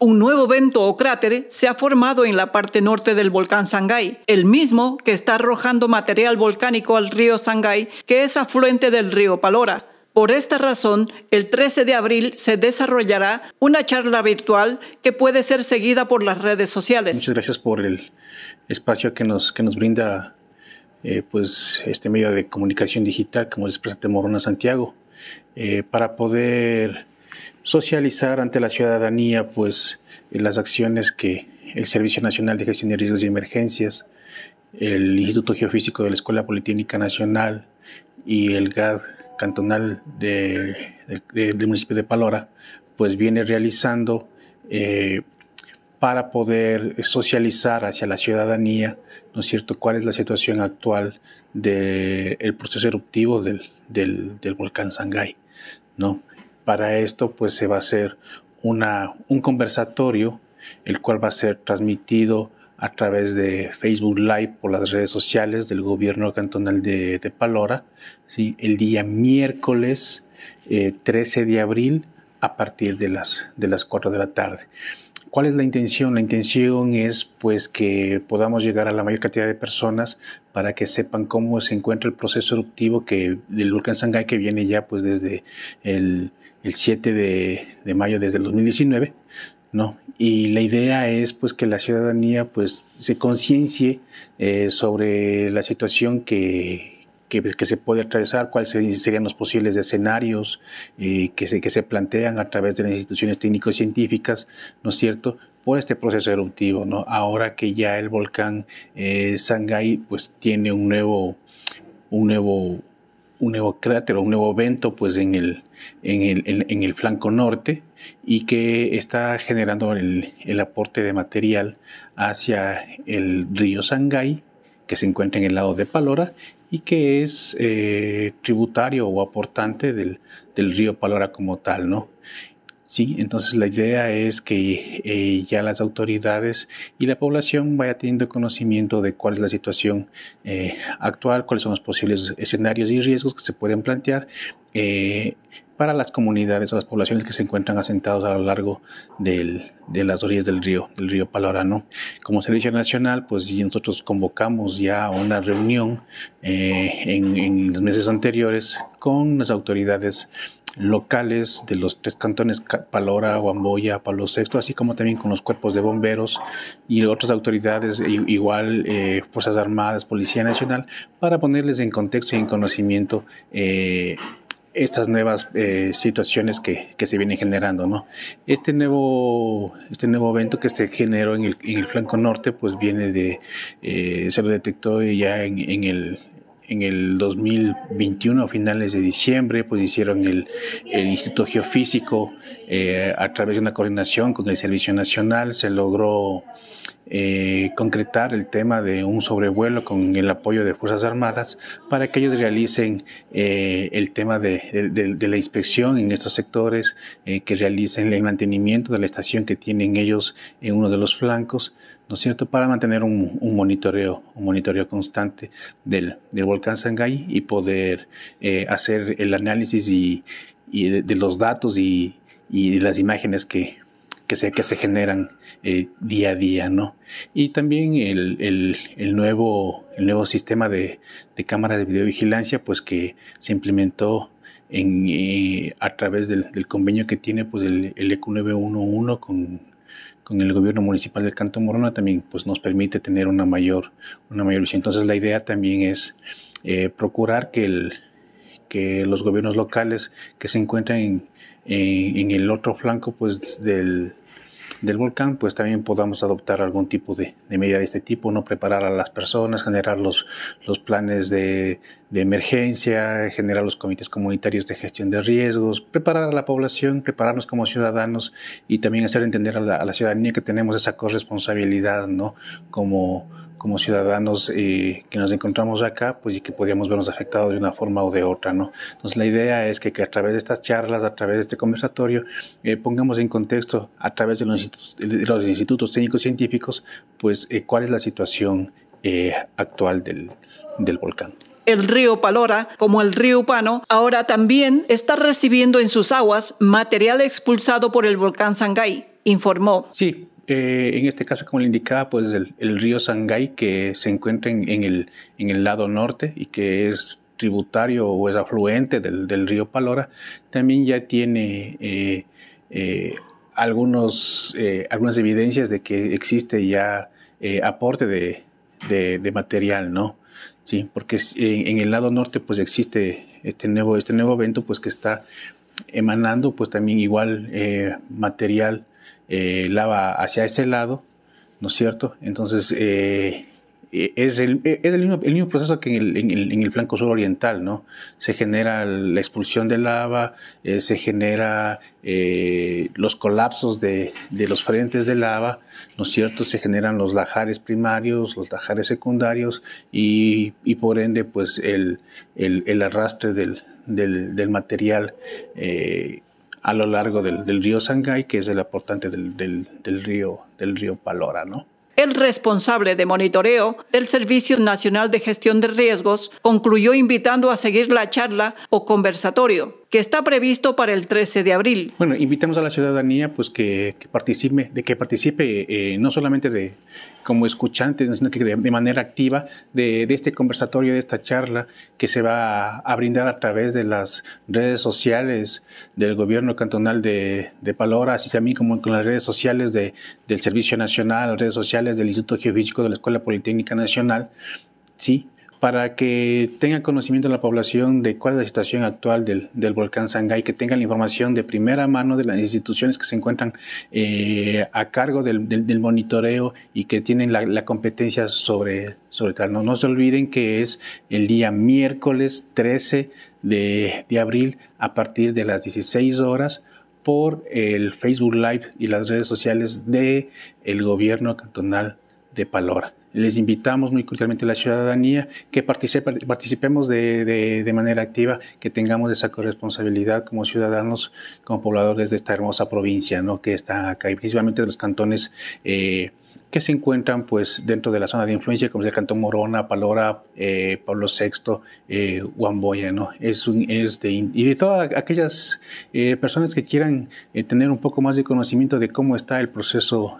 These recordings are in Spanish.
Un nuevo vento o cráter se ha formado en la parte norte del volcán Sangay, el mismo que está arrojando material volcánico al río Sangay, que es afluente del río Palora. Por esta razón, el 13 de abril se desarrollará una charla virtual que puede ser seguida por las redes sociales. Muchas gracias por el espacio que nos, que nos brinda eh, pues, este medio de comunicación digital, como es presenta Morona Santiago, eh, para poder socializar ante la ciudadanía pues las acciones que el Servicio Nacional de Gestión de Riesgos y Emergencias, el Instituto Geofísico de la Escuela Politécnica Nacional y el GAD cantonal del municipio de Palora, pues viene realizando eh, para poder socializar hacia la ciudadanía, ¿no es cierto?, cuál es la situación actual del proceso eruptivo del, volcán Sangay, ¿no? Para esto pues se va a hacer una, un conversatorio, el cual va a ser transmitido a través de Facebook Live por las redes sociales del gobierno cantonal de, Palora, ¿sí? el día miércoles 13 eh, de abril a partir de las, de las 4 de la tarde. ¿Cuál es la intención? La intención es pues que podamos llegar a la mayor cantidad de personas para que sepan cómo se encuentra el proceso eruptivo que, del volcán Sangay que viene ya pues desde el el 7 de, de mayo desde el 2019, ¿no? Y la idea es pues que la ciudadanía pues se conciencie eh, sobre la situación que, que, pues, se puede atravesar, cuáles serían los posibles escenarios eh, que, se, que se plantean a través de las instituciones técnico-científicas, ¿no es cierto?, por este proceso eruptivo, ¿no? Ahora que ya el volcán eh, Sangay pues tiene un nuevo, un nuevo un nuevo cráter o un nuevo vento pues, en, el, en, el, en, el flanco norte y que está generando el, el, aporte de material hacia el río Sangay, que se encuentra en el lado de Palora y que es eh, tributario o aportante del, del, río Palora como tal, ¿no? ¿sí? Entonces la idea es que eh, ya las autoridades y la población vaya teniendo conocimiento de cuál es la situación eh, actual, cuáles son los posibles escenarios y riesgos que se pueden plantear eh, para las comunidades o las poblaciones que se encuentran asentados a lo largo del, de las orillas del río, del río Palorano. Como servicio nacional, pues nosotros convocamos ya una reunión eh, en, los meses anteriores con las autoridades locales de los tres cantones Palora, Guamboya, Palo Sexto, así como también con los cuerpos de bomberos y otras autoridades, igual eh, Fuerzas Armadas, Policía Nacional, para ponerles en contexto y en conocimiento eh, estas nuevas eh, situaciones que, que, se vienen generando. ¿no? Este, nuevo, este nuevo evento que se generó en el, en el flanco norte, pues viene de, eh, se lo detectó ya en, en, el, en el 2021, a finales de diciembre, pues hicieron el, Instituto Geofísico eh, a través de una coordinación con el Servicio Nacional, se logró eh, concretar el tema de un sobrevuelo con el apoyo de Fuerzas Armadas para que ellos realicen eh, el tema de, la inspección en estos sectores, eh, que realicen el mantenimiento de la estación que tienen ellos en uno de los flancos, ¿no es cierto?, para mantener un, monitoreo, un monitoreo constante del, volcán Sangay y poder hacer el análisis y, de, los datos y, de las imágenes que que se, que se generan eh, día a día, ¿no? Y también el, nuevo, el nuevo sistema de, de cámaras de videovigilancia, pues que se implementó en, eh, a través del, convenio que tiene pues el, EQ e 911 con, con el gobierno municipal del Canto Morona también pues nos permite tener una mayor una mayor visión. Entonces la idea también es eh, procurar que el que los gobiernos locales que se encuentren... en, en, el otro flanco pues, del, del, volcán, pues también podamos adoptar algún tipo de, medida de este tipo, no preparar a las personas, generar los, los planes de, emergencia, generar los comités comunitarios de gestión de riesgos, preparar a la población, prepararnos como ciudadanos y también hacer entender a la, a la ciudadanía que tenemos esa corresponsabilidad, ¿no? Como, como ciudadanos eh, que nos encontramos acá, pues y que podríamos vernos afectados de una forma o de otra, ¿no? Entonces la idea es que, a través de estas charlas, a través de este conversatorio, eh, pongamos en contexto a través de los institutos, técnicos científicos, pues eh, cuál es la situación actual del, del volcán el río Palora, como el río Upano, ahora también está recibiendo en sus aguas material expulsado por el volcán Sangay, informó. Sí, eh, en este caso, como le indicaba, pues el, río Sangay que se encuentra en, el, lado norte y que es tributario o es afluente del, río Palora, también ya tiene eh, eh, algunos, algunas evidencias de que existe ya aporte de, material, ¿no? Sí, porque en, el lado norte pues existe este nuevo, este nuevo evento pues que está emanando pues también igual material eh, lava hacia ese lado, ¿no es cierto? Entonces, eh, eh, es, el, mismo, proceso que en el, flanco sur oriental, ¿no? Se genera la expulsión de lava, se genera los colapsos de, los frentes de lava, ¿no es cierto? Se generan los lajares primarios, los lajares secundarios y, por ende, pues el, arrastre del, del, material a lo largo del, río Sangay, que es el aportante del, del, del, río, del río Palora, ¿no? El responsable de monitoreo del Servicio Nacional de Gestión de Riesgos concluyó invitando a seguir la charla o conversatorio que está previsto para el 13 de abril. Bueno, invitamos a la ciudadanía pues que, participe, de que participe eh, no solamente de como escuchante, sino que de, manera activa de, este conversatorio, de esta charla que se va a, brindar a través de las redes sociales del gobierno cantonal de, Palora, así también como con las redes sociales de, del Servicio Nacional, las redes sociales del Instituto Geofísico de la Escuela Politécnica Nacional, ¿sí? para que tenga conocimiento la población de cuál es la situación actual del, volcán Sangay, que tenga la información de primera mano de las instituciones que se encuentran eh, a cargo del, del, monitoreo y que tienen la, competencia sobre, sobre tal. No, no se olviden que es el día miércoles 13 de, de abril a partir de las 16 horas por el Facebook Live y las redes sociales de el gobierno cantonal de Palora les invitamos muy cordialmente a la ciudadanía que participemos de, manera activa, que tengamos esa corresponsabilidad como ciudadanos, como pobladores de esta hermosa provincia, ¿no? que está acá, y principalmente de los cantones. Eh, que se encuentran pues dentro de la zona de influencia como se el Morona, Palora, eh, Pablo VI, eh, Huamboya, ¿no? Es, un, es de, y de todas aquellas eh, personas que quieran eh, tener un poco más de conocimiento de cómo está el proceso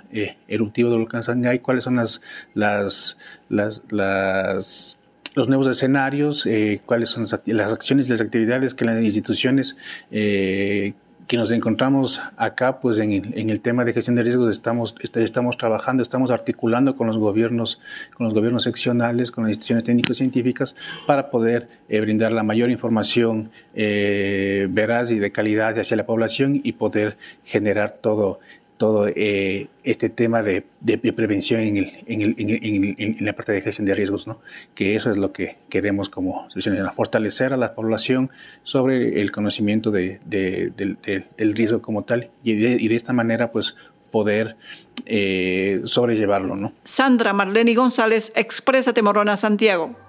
eruptivo del volcán Sangay, cuáles son las, las, las, los nuevos escenarios, cuáles son las, acciones y las actividades que las instituciones que nos encontramos acá, pues en el, tema de gestión de riesgos estamos, estamos trabajando, estamos articulando con los gobiernos, con los gobiernos seccionales, con las instituciones y científicas para poder eh, brindar la mayor información eh, veraz y de calidad hacia la población y poder generar todo todo eh, este tema de, de, prevención en, el, en, el, en, la parte de gestión de riesgos, ¿no? que eso es lo que queremos como soluciones, fortalecer a la población sobre el conocimiento de, del, del, riesgo como tal y de, y de esta manera pues poder eh, sobrellevarlo. ¿no? Sandra Marlene González, Exprésate Morona, Santiago.